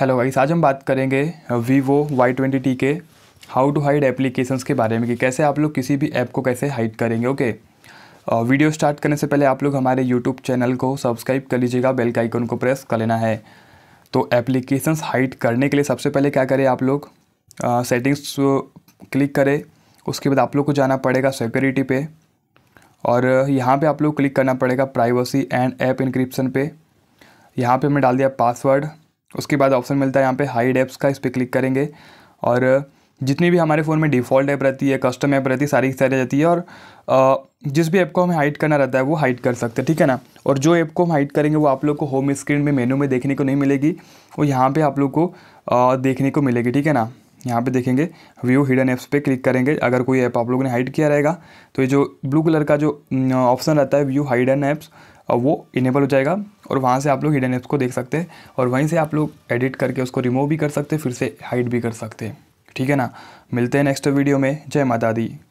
hello भाई आज हम बात करेंगे वीवो वाई ट्वेंटी टी के हाउ टू हाइड एप्लीकेशंस के बारे में कि कैसे आप लोग किसी भी ऐप को कैसे हाइड करेंगे ओके वीडियो स्टार्ट करने से पहले आप लोग हमारे यूट्यूब चैनल को सब्सक्राइब कर लीजिएगा बेल का आइकन को प्रेस कर लेना है तो एप्लीकेशंस हाइड करने के लिए सबसे पहले क्या करें आप लोग सेटिंग्स क्लिक करें उसके बाद आप लोग को जाना पड़ेगा सिक्योरिटी पे और यहाँ पर आप लोग क्लिक करना पड़ेगा प्राइवेसी एंड ऐप इनक्रिप्सन पे यहाँ पर हमें डाल दिया पासवर्ड उसके बाद ऑप्शन मिलता है यहाँ पे हाइड ऐप्स का इस पर क्लिक करेंगे और जितनी भी हमारे फ़ोन में डिफ़ॉल्ट ऐप रहती है कस्टम ऐप रहती है सारी की सारी रहती है और जिस भी ऐप को हमें हाइड करना रहता है वो हाइड कर सकते हैं ठीक है ना और जो ऐप को हम हाइड करेंगे वो आप लोग को होम स्क्रीन में मेनू में देखने को नहीं मिलेगी वो यहाँ पे आप लोग को देखने को मिलेगी ठीक है ना यहाँ पे देखेंगे व्यू हिडन ऐप्स पे क्लिक करेंगे अगर कोई ऐप आप लोगों ने हाइड किया रहेगा तो ये जो ब्लू कलर का जो ऑप्शन रहता है व्यू हाइडन ऐप्स और वो इनेबल हो जाएगा और वहाँ से आप लोग हिडन एप्स को देख सकते हैं और वहीं से आप लोग एडिट करके उसको रिमूव भी कर सकते हैं फिर से हाइड भी कर सकते हैं ठीक है ना मिलते हैं नेक्स्ट वीडियो में जय माता दी